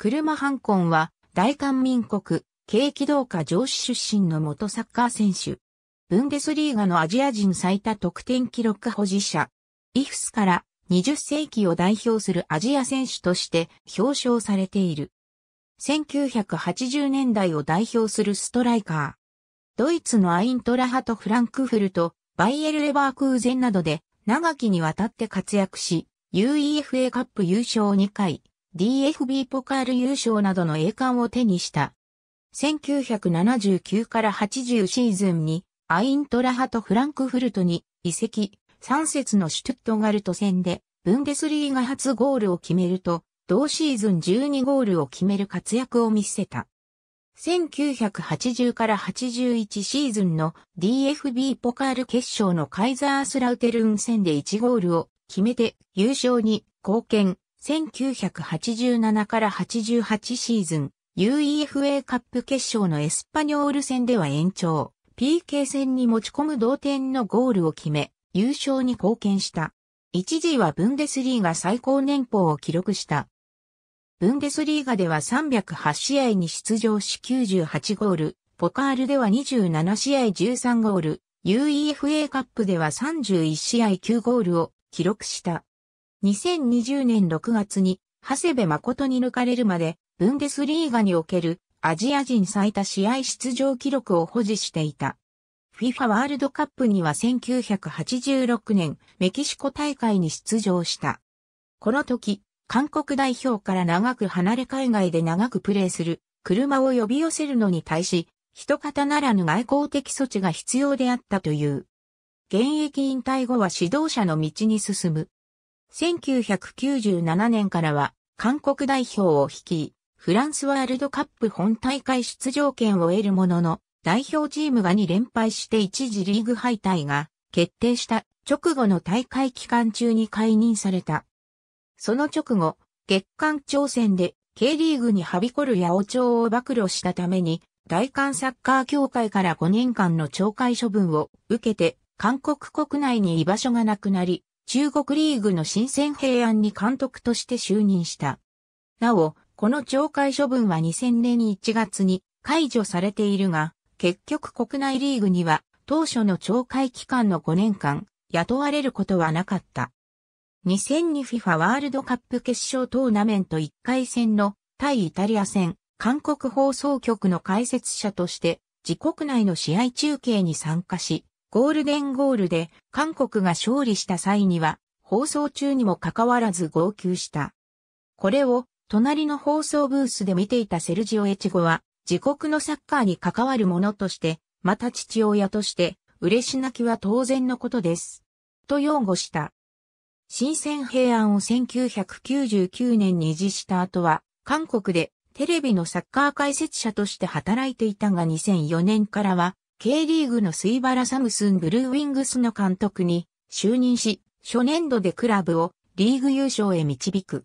車ハンコンは、大韓民国、軽機動化上司出身の元サッカー選手。ブンデスリーガのアジア人最多得点記録保持者。イフスから20世紀を代表するアジア選手として表彰されている。1980年代を代表するストライカー。ドイツのアイントラハト・フランクフルト、バイエル・レバークーゼンなどで長きにわたって活躍し、UEFA カップ優勝2回、DFB ポカール優勝などの栄冠を手にした。1979から80シーズンにアイントラハとフランクフルトに移籍、3節のシュトゥットガルト戦でブンデスリーが初ゴールを決めると、同シーズン12ゴールを決める活躍を見せた。1980から81シーズンの DFB ポカール決勝のカイザースラウテルン戦で1ゴールを決めて優勝に貢献。1987から88シーズン、UEFA カップ決勝のエスパニョール戦では延長、PK 戦に持ち込む同点のゴールを決め、優勝に貢献した。一時はブンデスリーガ最高年俸を記録した。ブンデスリーガでは308試合に出場し98ゴール、ポカールでは27試合13ゴール、UEFA カップでは31試合9ゴールを記録した。2020年6月に、長谷部誠に抜かれるまで、ブンデスリーガにおけるアジア人最多試合出場記録を保持していた。FIFA ワールドカップには1986年メキシコ大会に出場した。この時、韓国代表から長く離れ海外で長くプレーする車を呼び寄せるのに対し、人方ならぬ外交的措置が必要であったという。現役引退後は指導者の道に進む。1997年からは韓国代表を率い、フランスワールドカップ本大会出場権を得るものの、代表チームが2連敗して一時リーグ敗退が決定した直後の大会期間中に解任された。その直後、月間挑戦で K リーグにはびこる八王朝を暴露したために、大韓サッカー協会から5年間の懲戒処分を受けて、韓国国内に居場所がなくなり、中国リーグの新鮮平安に監督として就任した。なお、この懲戒処分は2000年1月に解除されているが、結局国内リーグには当初の懲戒期間の5年間、雇われることはなかった。2002 FIFA ワールドカップ決勝トーナメント1回戦の対イタリア戦、韓国放送局の解説者として、自国内の試合中継に参加し、ゴールデンゴールで韓国が勝利した際には、放送中にもかかわらず号泣した。これを隣の放送ブースで見ていたセルジオ・エチゴは、自国のサッカーに関わるものとして、また父親として、嬉し泣きは当然のことです。と擁護した。新鮮平安を1999年に維持した後は、韓国でテレビのサッカー解説者として働いていたが2004年からは K リーグのスイバラサムスンブルーウィングスの監督に就任し、初年度でクラブをリーグ優勝へ導く。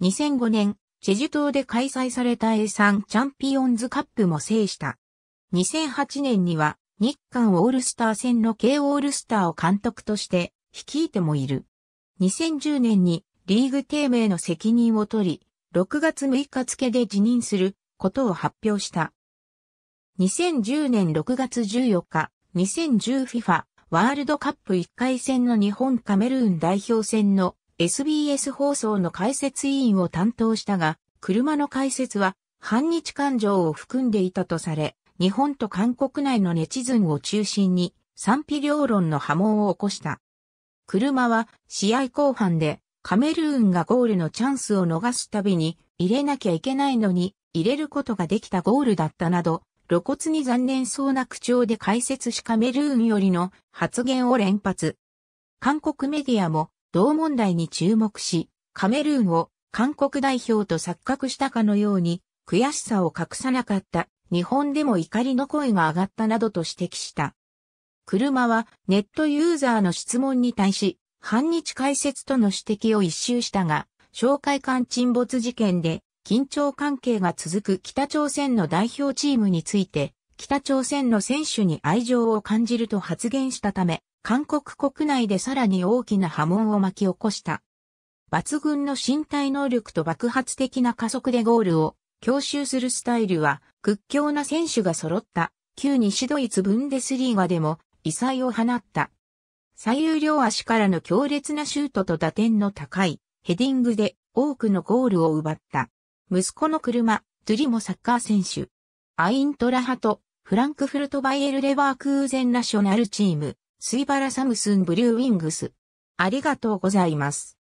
2005年、チェジュ島で開催された A3 チャンピオンズカップも制した。2008年には日韓オールスター戦の K オールスターを監督として率いてもいる。2010年にリーグ低迷の責任を取り、6月6日付で辞任することを発表した。2010年6月14日、2010FIFA ワールドカップ1回戦の日本カメルーン代表戦の SBS 放送の解説委員を担当したが、車の解説は反日感情を含んでいたとされ、日本と韓国内のネチズンを中心に賛否両論の波紋を起こした。車は試合後半でカメルーンがゴールのチャンスを逃すたびに入れなきゃいけないのに入れることができたゴールだったなど露骨に残念そうな口調で解説しカメルーンよりの発言を連発。韓国メディアも同問題に注目し、カメルーンを韓国代表と錯覚したかのように悔しさを隠さなかった日本でも怒りの声が上がったなどと指摘した。車はネットユーザーの質問に対し反日解説との指摘を一周したが、紹介艦沈没事件で緊張関係が続く北朝鮮の代表チームについて、北朝鮮の選手に愛情を感じると発言したため、韓国国内でさらに大きな波紋を巻き起こした。抜群の身体能力と爆発的な加速でゴールを強襲するスタイルは屈強な選手が揃った旧西ドイツブンデスリーガでも異彩を放った。左右両足からの強烈なシュートと打点の高いヘディングで多くのゴールを奪った。息子の車、ドゥリもサッカー選手。アイントラハト、フランクフルトバイエルレバークーゼンナショナルチーム、スイバラサムスンブリューウィングス。ありがとうございます。